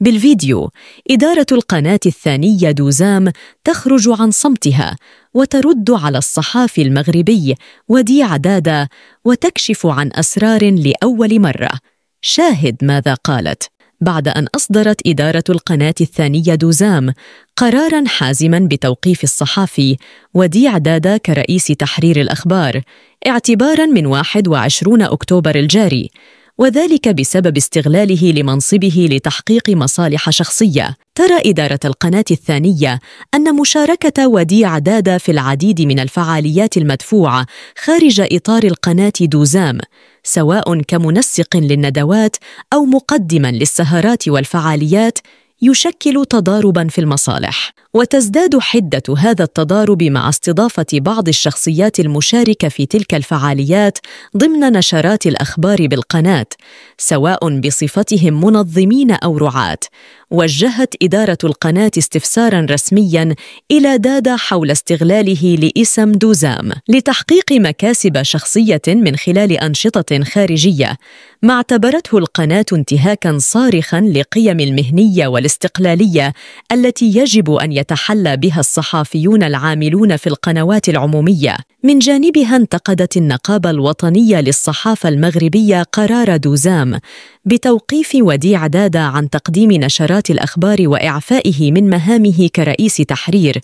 بالفيديو إدارة القناة الثانية دوزام تخرج عن صمتها وترد على الصحافي المغربي وديع دادا وتكشف عن أسرار لأول مرة شاهد ماذا قالت بعد أن أصدرت إدارة القناة الثانية دوزام قراراً حازماً بتوقيف الصحافي وديع دادا كرئيس تحرير الأخبار اعتباراً من 21 أكتوبر الجاري وذلك بسبب استغلاله لمنصبه لتحقيق مصالح شخصيه ترى اداره القناه الثانيه ان مشاركه وديع دادا في العديد من الفعاليات المدفوعه خارج اطار القناه دوزام سواء كمنسق للندوات او مقدما للسهرات والفعاليات يشكل تضاربا في المصالح وتزداد حده هذا التضارب مع استضافه بعض الشخصيات المشاركه في تلك الفعاليات ضمن نشرات الاخبار بالقناه سواء بصفتهم منظمين او رعاه وجهت إدارة القناة استفسارا رسميا إلى دادا حول استغلاله لاسم دوزام لتحقيق مكاسب شخصية من خلال أنشطة خارجية ما اعتبرته القناة انتهاكا صارخا لقيم المهنية والاستقلالية التي يجب أن يتحلى بها الصحافيون العاملون في القنوات العمومية من جانبها انتقدت النقابة الوطنية للصحافة المغربية قرار دوزام بتوقيف وديع دادا عن تقديم نشرات وزارات الأخبار وإعفائه من مهامه كرئيس تحرير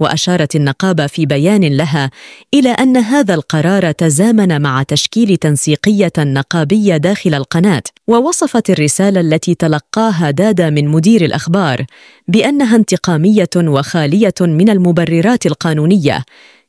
وأشارت النقابة في بيان لها إلى أن هذا القرار تزامن مع تشكيل تنسيقية نقابية داخل القناة ووصفت الرسالة التي تلقاها دادا من مدير الأخبار بأنها انتقامية وخالية من المبررات القانونية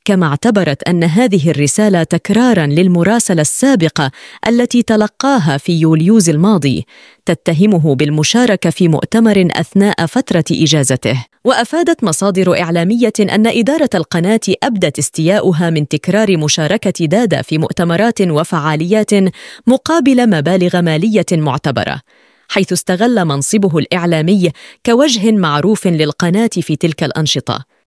كما اعتبرت ان هذه الرساله تكرارا للمراسله السابقه التي تلقاها في يوليوز الماضي تتهمه بالمشاركه في مؤتمر اثناء فتره اجازته وافادت مصادر اعلاميه ان اداره القناه ابدت استياؤها من تكرار مشاركه دادا في مؤتمرات وفعاليات مقابل مبالغ ماليه معتبره حيث استغل منصبه الاعلامي كوجه معروف للقناه في تلك الانشطه